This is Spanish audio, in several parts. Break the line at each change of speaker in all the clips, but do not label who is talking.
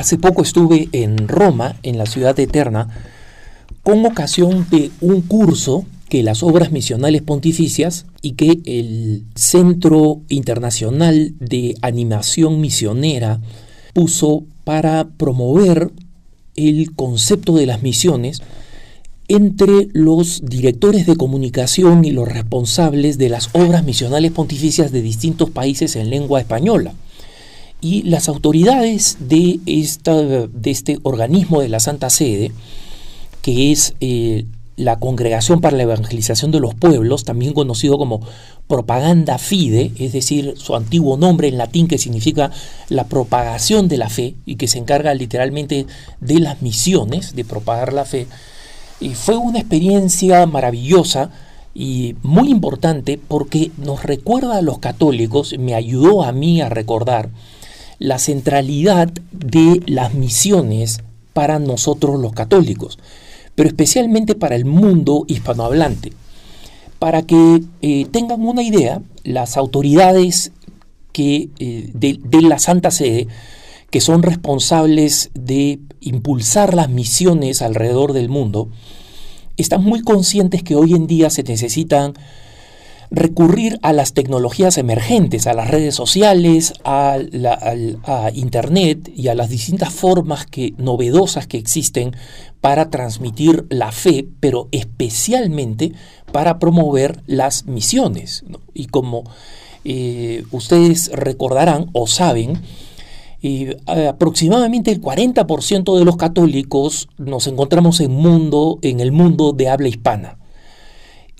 Hace poco estuve en Roma, en la ciudad eterna, con ocasión de un curso que las obras misionales pontificias y que el Centro Internacional de Animación Misionera puso para promover el concepto de las misiones entre los directores de comunicación y los responsables de las obras misionales pontificias de distintos países en lengua española y las autoridades de, esta, de este organismo de la Santa Sede, que es eh, la Congregación para la Evangelización de los Pueblos, también conocido como Propaganda Fide, es decir, su antiguo nombre en latín que significa la propagación de la fe y que se encarga literalmente de las misiones, de propagar la fe, y fue una experiencia maravillosa y muy importante porque nos recuerda a los católicos, me ayudó a mí a recordar la centralidad de las misiones para nosotros los católicos, pero especialmente para el mundo hispanohablante. Para que eh, tengan una idea, las autoridades que, eh, de, de la Santa Sede, que son responsables de impulsar las misiones alrededor del mundo, están muy conscientes que hoy en día se necesitan recurrir a las tecnologías emergentes, a las redes sociales, a, Internet y a las distintas formas que, novedosas que existen para transmitir la fe, pero especialmente para promover las misiones. Y como eh, ustedes recordarán o saben, eh, aproximadamente el 40% de los católicos nos encontramos en, mundo, en el mundo de habla hispana.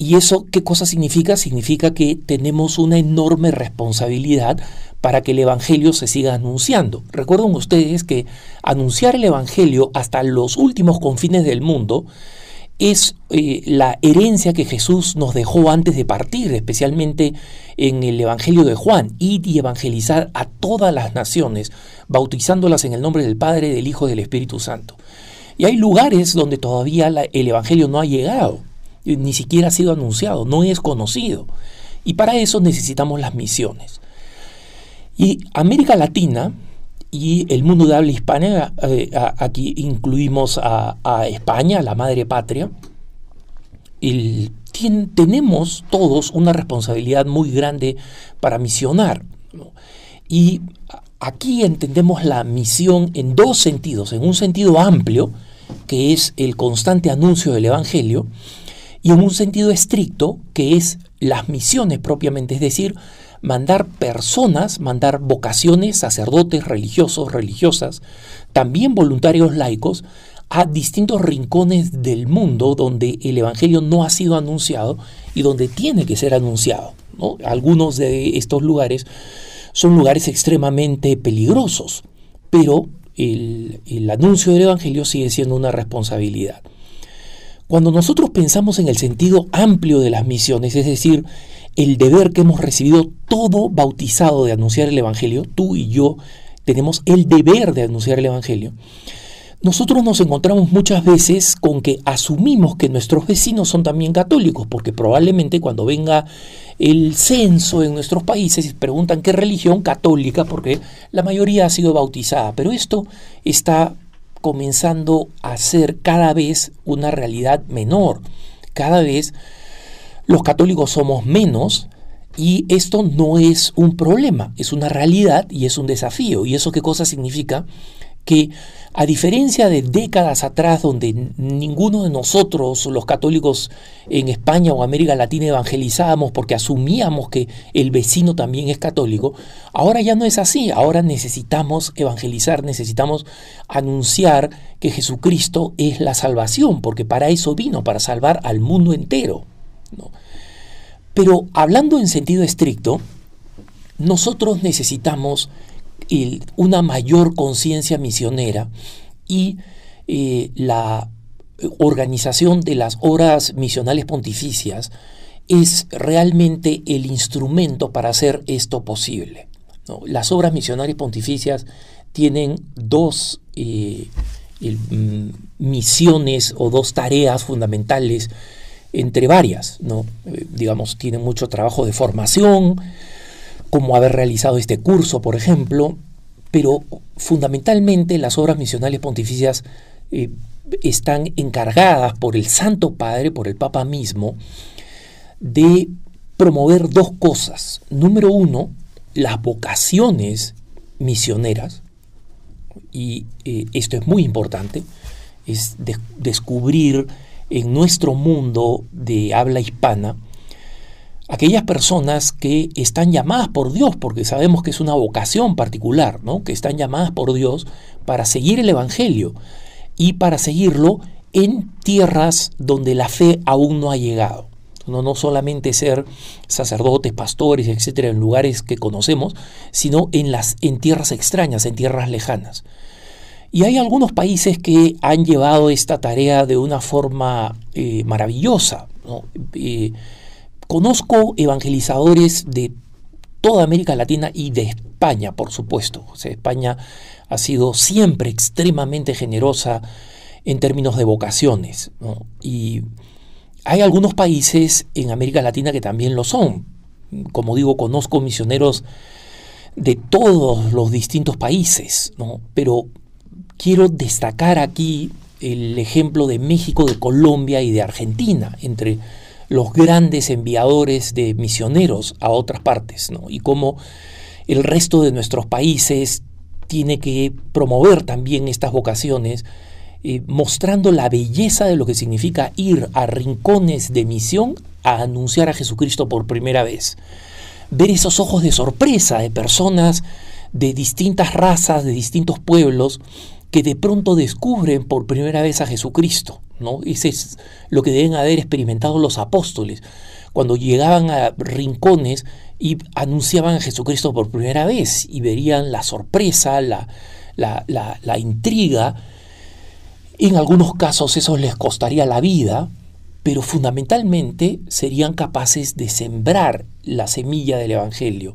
¿Y eso qué cosa significa? Significa que tenemos una enorme responsabilidad para que el Evangelio se siga anunciando. Recuerden ustedes que anunciar el Evangelio hasta los últimos confines del mundo es eh, la herencia que Jesús nos dejó antes de partir, especialmente en el Evangelio de Juan, ir y evangelizar a todas las naciones, bautizándolas en el nombre del Padre, del Hijo y del Espíritu Santo. Y hay lugares donde todavía el Evangelio no ha llegado. Eh, ni siquiera ha sido anunciado, no es conocido. Y para eso necesitamos las misiones. Y América Latina y el mundo de habla hispana, eh, aquí incluimos a, a, España, la madre patria, tenemos todos una responsabilidad muy grande para misionar. Y aquí entendemos la misión en dos sentidos, en un sentido amplio, que es el constante anuncio del Evangelio, y en un sentido estricto que es las misiones propiamente, es decir, mandar personas, mandar vocaciones, sacerdotes, religiosos, religiosas, también voluntarios laicos, a distintos rincones del mundo donde el Evangelio no ha sido anunciado y donde tiene que ser anunciado. Algunos de estos lugares son lugares extremadamente peligrosos, pero el anuncio del Evangelio sigue siendo una responsabilidad. Cuando nosotros pensamos en el sentido amplio de las misiones, es decir, el deber que hemos recibido todo bautizado de anunciar el Evangelio, tú y yo tenemos el deber de anunciar el Evangelio, nosotros nos encontramos muchas veces con que asumimos que nuestros vecinos son también católicos, porque probablemente cuando venga el censo en nuestros países preguntan qué religión católica, porque la mayoría ha sido bautizada, pero esto está comenzando a ser cada vez una realidad menor. Cada vez los católicos somos menos y esto no es un problema, es una realidad y es un desafío. ¿Y eso qué cosa significa? que a diferencia de décadas atrás donde ninguno de nosotros, los católicos en España o América Latina, evangelizábamos porque asumíamos que el vecino también es católico, ahora ya no es así, ahora necesitamos evangelizar, necesitamos anunciar que Jesucristo es la salvación, porque para eso vino, para salvar al mundo entero. Pero hablando en sentido estricto, nosotros necesitamos una mayor conciencia misionera y eh, la organización de las obras misionales pontificias es realmente el instrumento para hacer esto posible. Las obras misionales pontificias tienen dos eh, mm, misiones o dos tareas fundamentales entre varias, ¿no? Eh, digamos, tienen mucho trabajo de formación, como haber realizado este curso, por ejemplo, pero fundamentalmente las obras misionales pontificias eh, están encargadas por el Santo Padre, por el Papa mismo, de promover dos cosas. Número uno, las vocaciones misioneras, y eh, esto es muy importante, es descubrir en nuestro mundo de habla hispana, aquellas personas que están llamadas por Dios, porque sabemos que es una vocación particular, ¿no? que están llamadas por Dios para seguir el Evangelio y para seguirlo en tierras donde la fe aún no ha llegado. No, no solamente ser sacerdotes, pastores, etcétera, en lugares que conocemos, sino en, las, en tierras extrañas, en tierras lejanas. Y hay algunos países que han llevado esta tarea de una forma eh, maravillosa. ¿no? Eh, Conozco evangelizadores de toda América Latina y de España, por supuesto. España ha sido siempre extremadamente generosa en términos de vocaciones. Y hay algunos países en América Latina que también lo son. Como digo, conozco misioneros de todos los distintos países, pero quiero destacar aquí el ejemplo de México, de Colombia y de Argentina, entre los grandes enviadores de misioneros a otras partes, ¿no? Y cómo el resto de nuestros países tiene que promover también estas vocaciones, eh, mostrando la belleza de lo que significa ir a rincones de misión a anunciar a Jesucristo por primera vez. Ver esos ojos de sorpresa de personas de distintas razas, de distintos pueblos, que de pronto descubren por primera vez a Jesucristo. ¿no? Ese es lo que deben haber experimentado los apóstoles cuando llegaban a rincones y anunciaban a Jesucristo por primera vez y verían la sorpresa, la, la, la intriga. En algunos casos eso les costaría la vida, pero fundamentalmente serían capaces de sembrar la semilla del Evangelio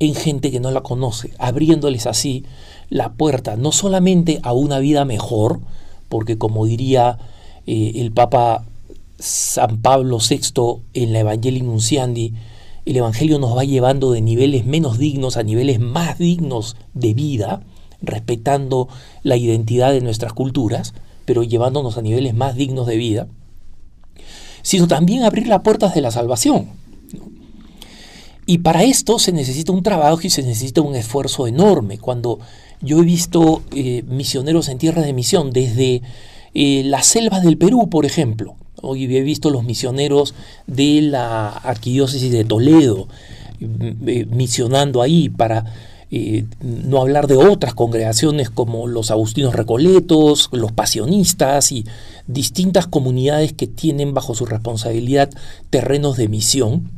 en gente que no la conoce, abriéndoles así la puerta no solamente a una vida mejor, porque como diría el Papa San Pablo VI en la Evangelii Nunciandi, el Evangelio nos va llevando de niveles menos dignos a niveles más dignos de vida, respetando la identidad de nuestras culturas, pero llevándonos a niveles más dignos de vida, sino también abrir las puertas de la salvación. Y para esto se necesita un trabajo y se necesita un esfuerzo enorme. Cuando yo he visto eh, misioneros en tierras de misión desde eh, las selvas del Perú, por ejemplo. Hoy he visto los misioneros de la arquidiócesis de Toledo mm, eh, misionando ahí para eh, no hablar de otras congregaciones como los agustinos recoletos, los pasionistas y distintas comunidades que tienen bajo su responsabilidad terrenos de misión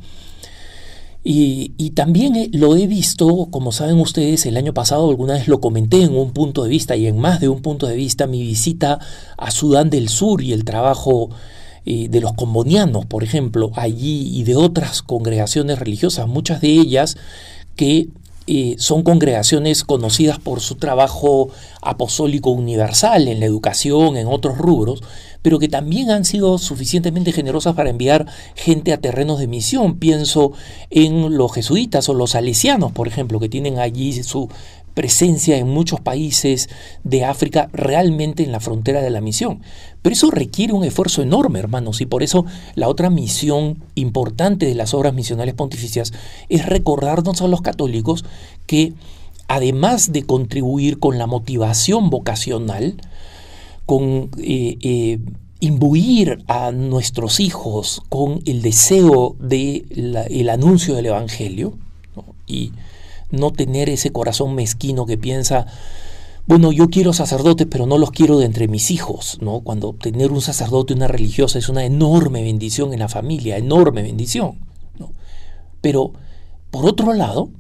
y, también eh, lo he visto, como saben ustedes, el año pasado alguna vez lo comenté en un punto de vista y en más de un punto de vista, mi visita a Sudán del Sur y el trabajo eh, de los combonianos, por ejemplo, allí y de otras congregaciones religiosas, muchas de ellas que son congregaciones conocidas por su trabajo apostólico universal en la educación, en otros rubros, pero que también han sido suficientemente generosas para enviar gente a terrenos de misión. Pienso en los jesuitas o los salesianos, por ejemplo, que tienen allí su presencia en muchos países de África realmente en la frontera de la misión. Pero eso requiere un esfuerzo enorme, hermanos, y por eso la otra misión importante de las obras misionales pontificias es recordarnos a los católicos que además de contribuir con la motivación vocacional, con eh, eh, imbuir a nuestros hijos con el deseo del el anuncio del Evangelio, y no tener ese corazón mezquino que piensa, bueno, yo quiero sacerdotes, pero no los quiero de entre mis hijos, ¿no? Cuando tener un sacerdote, una religiosa, es una enorme bendición en la familia, enorme bendición, ¿no? Pero, por otro lado,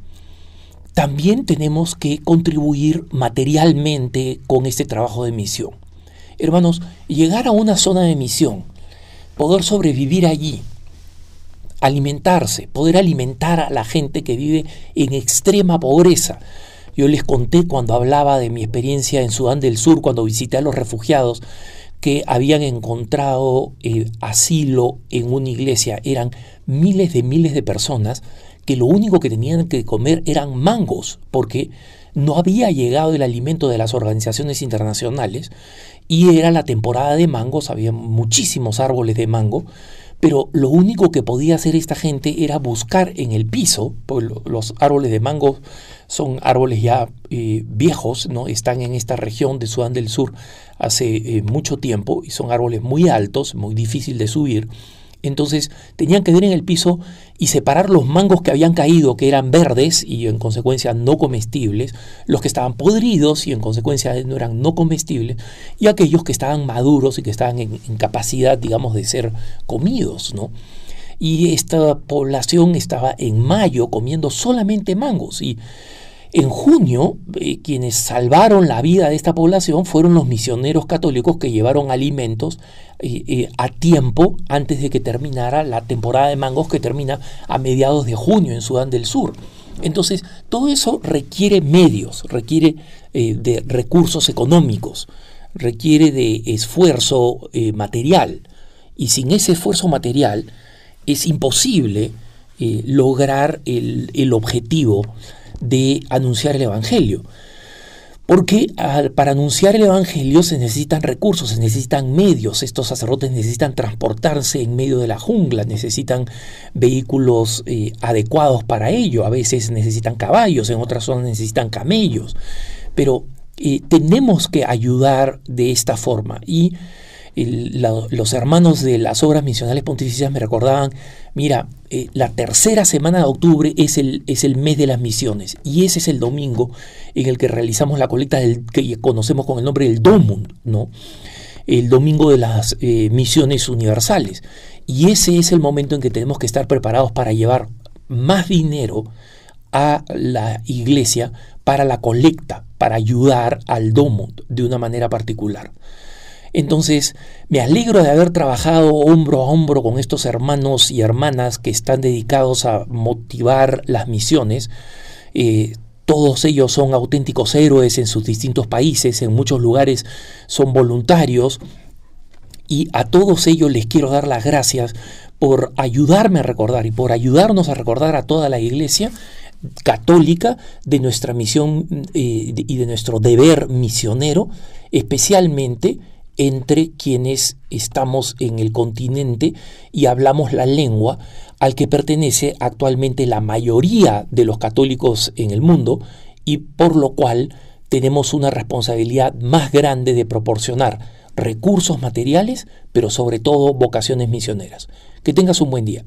también tenemos que contribuir materialmente con este trabajo de misión. Hermanos, llegar a una zona de misión, poder sobrevivir allí, alimentarse, poder alimentar a la gente que vive en extrema pobreza. Yo les conté cuando hablaba de mi experiencia en Sudán del Sur, cuando visité a los refugiados que habían encontrado eh, asilo en una iglesia. Eran miles de miles de personas que lo único que tenían que comer eran mangos, porque no había llegado el alimento de las organizaciones internacionales y era la temporada de mangos, había muchísimos árboles de mango pero lo único que podía hacer esta gente era buscar en el piso, porque los árboles de mango son árboles ya eh, viejos, ¿no? están en esta región de Sudán del Sur hace eh, mucho tiempo y son árboles muy altos, muy difícil de subir. Entonces tenían que ir en el piso y separar los mangos que habían caído, que eran verdes y en consecuencia no comestibles, los que estaban podridos y en consecuencia no eran no comestibles, y aquellos que estaban maduros y que estaban en, capacidad, digamos, de ser comidos, ¿no? Y esta población estaba en mayo comiendo solamente mangos y en junio, eh, quienes salvaron la vida de esta población fueron los misioneros católicos que llevaron alimentos eh, eh, a tiempo antes de que terminara la temporada de mangos que termina a mediados de junio en Sudán del Sur. Entonces, todo eso requiere medios, requiere de recursos económicos, requiere de esfuerzo material. Y sin ese esfuerzo material es imposible lograr el, el objetivo de anunciar el Evangelio. Porque ah, para anunciar el Evangelio se necesitan recursos, se necesitan medios. Estos sacerdotes necesitan transportarse en medio de la jungla, necesitan vehículos eh, adecuados para ello. A veces necesitan caballos, en otras zonas necesitan camellos. Pero eh, tenemos que ayudar de esta forma. Y los hermanos de las obras misionales pontificias me recordaban, mira, eh, la tercera semana de octubre es el, es el mes de las misiones y ese es el domingo en el que realizamos la colecta que conocemos con el nombre del Domund, ¿no? el domingo de las eh, misiones universales. Y ese es el momento en que tenemos que estar preparados para llevar más dinero a la iglesia para la colecta, para ayudar al Domund de una manera particular. Entonces, me alegro de haber trabajado hombro a hombro con estos hermanos y hermanas que están dedicados a motivar las misiones. Eh, todos ellos son auténticos héroes en sus distintos países, en muchos lugares son voluntarios. Y a todos ellos les quiero dar las gracias por ayudarme a recordar y por ayudarnos a recordar a toda la iglesia católica de nuestra misión eh, y de nuestro deber misionero, especialmente entre quienes estamos en el continente y hablamos la lengua al que pertenece actualmente la mayoría de los católicos en el mundo y por lo cual tenemos una responsabilidad más grande de proporcionar recursos materiales, pero sobre todo vocaciones misioneras. Que tengas un buen día.